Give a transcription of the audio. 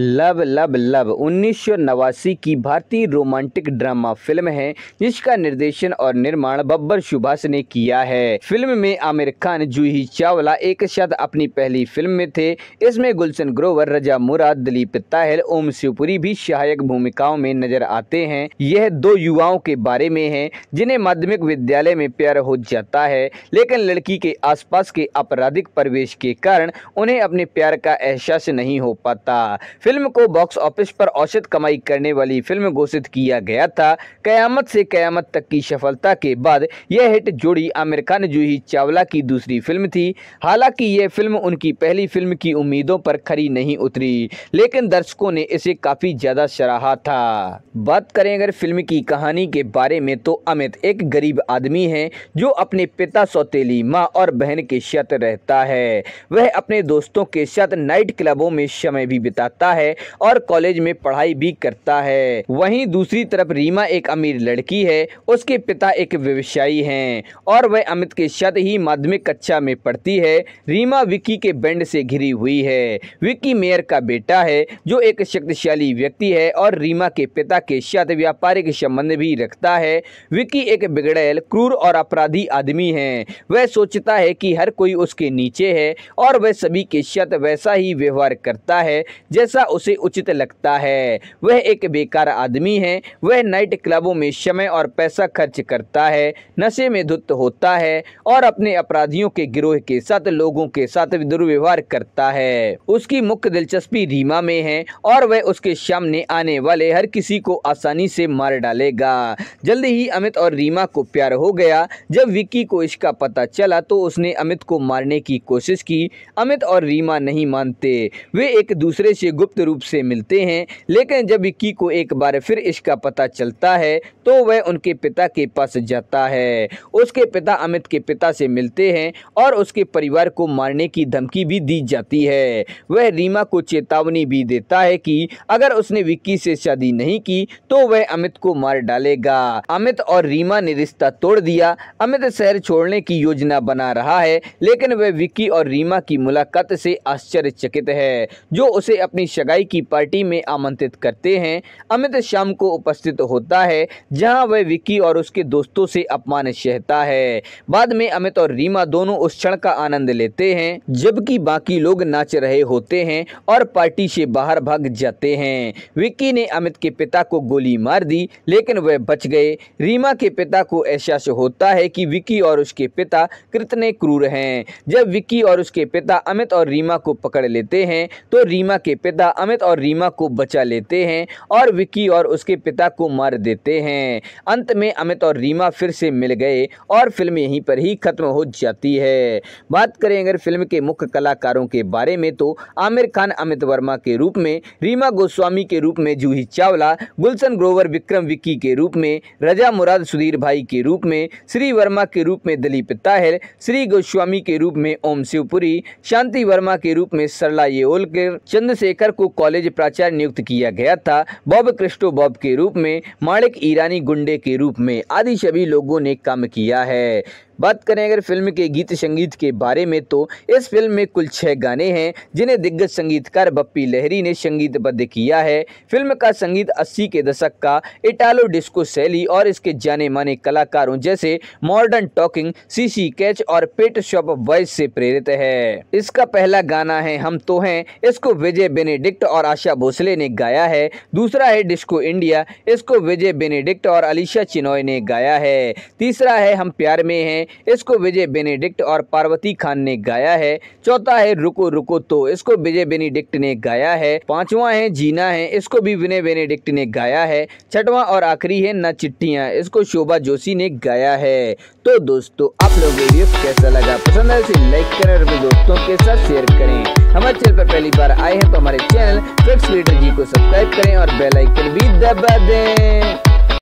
लब लब लब उन्नीस की भारतीय रोमांटिक ड्रामा फिल्म है जिसका निर्देशन और निर्माण बब्बर सुभाष ने किया है फिल्म में आमिर खान जूही चावला एक साथ अपनी पहली फिल्म में थे इसमें गुलशन ग्रोवर रजा मुराद दिलीप ताहल ओम शिवपुरी भी सहायक भूमिकाओं में नजर आते हैं यह दो युवाओं के बारे में है जिन्हें माध्यमिक विद्यालय में प्यार हो जाता है लेकिन लड़की के आस के आपराधिक परिवेश के कारण उन्हें अपने प्यार का एहसास नहीं हो पाता फिल्म को बॉक्स ऑफिस पर औसत कमाई करने वाली फिल्म घोषित किया गया था कयामत से कयामत तक की सफलता के बाद यह हिट जोड़ी आमिर खान जूही चावला की दूसरी फिल्म थी हालांकि यह फिल्म उनकी पहली फिल्म की उम्मीदों पर खरी नहीं उतरी लेकिन दर्शकों ने इसे काफ़ी ज़्यादा सराहा था बात करें अगर फिल्म की कहानी के बारे में तो अमित एक गरीब आदमी है जो अपने पिता सौतेली माँ और बहन के साथ रहता है वह अपने दोस्तों के साथ नाइट क्लबों में समय भी बिताता करता है और कॉलेज में पढ़ाई भी करता है वहीं दूसरी तरफ रीमा एक अमीर लड़की है उसके पिता एक व्यवसायी हैं और वह अमित के साथ ही माध्यमिक कक्षा में पढ़ती है रीमा विक्की के बैंड से घिरी हुई है विक्की मेयर का बेटा है जो एक शक्तिशाली व्यक्ति है और रीमा के पिता के साथ व्यापारिक संबंध भी रखता है विक्की एक बिगड़ेल क्रूर और अपराधी आदमी है वह सोचता है कि हर कोई उसके नीचे है और वह सभी के साथ वैसा ही व्यवहार करता है जैसा ऐसा उसे उचित लगता है वह एक बेकार आदमी है वह नाइट क्लबों में समय और पैसा खर्च करता है नशे में धुत होता है और अपने अपराधियों के गिरोह के साथ लोगों के साथ दुर्व्यवहार करता है उसकी मुख्य दिलचस्पी रीमा में है और वह उसके सामने आने वाले हर किसी को आसानी से मार डालेगा जल्दी ही अमित और रीमा को प्यार हो गया जब विक्की को इसका पता चला तो उसने अमित को मारने की कोशिश की अमित और रीमा नहीं मानते वे एक दूसरे से गुप्त गुप्त रूप से मिलते हैं लेकिन जब विक्की को एक बार फिर इसका पता चलता है तो वह उनके पिता के पास जाता है उसके पिता अमित के पिता से मिलते हैं और उसके परिवार को मारने की धमकी भी दी जाती है वह रीमा को चेतावनी भी देता है कि अगर उसने विक्की से शादी नहीं की तो वह अमित को मार डालेगा अमित और रीमा ने रिश्ता तोड़ दिया अमित शहर छोड़ने की योजना बना रहा है लेकिन वह विक्की और रीमा की मुलाकात से आश्चर्यचकित है जो उसे अपनी शगाई की पार्टी में आमंत्रित करते हैं अमित शाम को उपस्थित होता है जहां वह विक्की और उसके दोस्तों से अपमानित सहता है बाद में अमित और रीमा दोनों उस क्षण का आनंद लेते हैं जबकि बाकी लोग नाच रहे होते हैं और पार्टी से बाहर भाग जाते हैं विक्की ने अमित के पिता को गोली मार दी लेकिन वह बच गए रीमा के पिता को एहसास होता है कि विक्की और उसके पिता कितने क्रूर हैं जब विक्की और उसके पिता अमित और रीमा को पकड़ लेते हैं तो रीमा के पिता पिता अमित और रीमा को बचा लेते हैं और विक्की और उसके पिता को मार देते हैं अंत में अमित और रीमा फिर से मिल गए और फिल्म यहीं पर ही खत्म हो जाती है बात करें अगर फिल्म के मुख्य कलाकारों के बारे में तो आमिर खान अमित वर्मा के रूप में रीमा गोस्वामी के रूप में जूही चावला गुलशन ग्रोवर विक्रम विक्की के रूप में रजा मुराद सुधीर भाई के रूप में श्री वर्मा के रूप में दिलीप ताहिर श्री गोस्वामी के रूप में ओम शिवपुरी शांति वर्मा के रूप में सरला येओलकर चंद्रशेखर को कॉलेज प्राचार्य नियुक्त किया गया था बॉब क्रिस्टो बॉब के रूप में माणिक ईरानी गुंडे के रूप में आदि सभी लोगों ने काम किया है बात करें अगर फिल्म के गीत संगीत के बारे में तो इस फिल्म में कुल छः गाने हैं जिन्हें दिग्गज संगीतकार बप्पी लहरी ने संगीतबद्ध किया है फिल्म का संगीत 80 के दशक का इटालो डिस्को शैली और इसके जाने माने कलाकारों जैसे मॉडर्न टॉकिंग सीसी कैच और पेट शॉप वॉइस से प्रेरित है इसका पहला गाना है हम तो हैं इसको विजय बेनेडिक्ट और आशा भोसले ने गाया है दूसरा है डिस्को इंडिया इसको विजय बेनेडिक्ट और अलीशा चिनॉय ने गाया है तीसरा है हम प्यार में हैं इसको विजय बेनेडिक्ट और पार्वती खान ने गाया है चौथा है रुको रुको तो इसको विजय बेनेडिक्ट ने गाया है पांचवा है जीना है इसको भी विनय बेनेडिक्ट ने गाया है छठवा और आखिरी है न चिट्ठियां इसको शोभा जोशी ने गाया है तो दोस्तों आप लोग वीडियो कैसा लगा पसंद है तो लाइक करें और अपने दोस्तों के साथ शेयर करें हमारे चैनल पर पहली बार आए हैं तो हमारे चैनल लीडर जी को सब्सक्राइब करें और बेल आइकन भी दबा दें